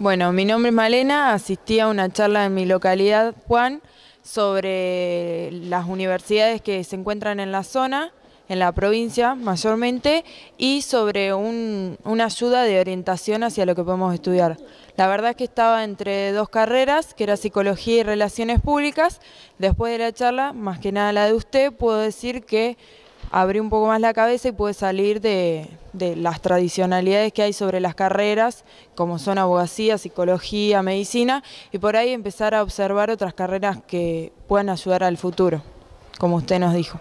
Bueno, mi nombre es Malena, asistí a una charla en mi localidad, Juan, sobre las universidades que se encuentran en la zona, en la provincia mayormente, y sobre una ayuda de orientación hacia lo que podemos estudiar. La verdad es que estaba entre dos carreras, que era Psicología y Relaciones Públicas. Después de la charla, más que nada la de usted, puedo decir que abrí un poco más la cabeza y pude salir de, de, las tradicionalidades que hay sobre las carreras, como son abogacía, psicología, medicina, y por ahí empezar a observar otras carreras que puedan ayudar al futuro, como usted nos dijo.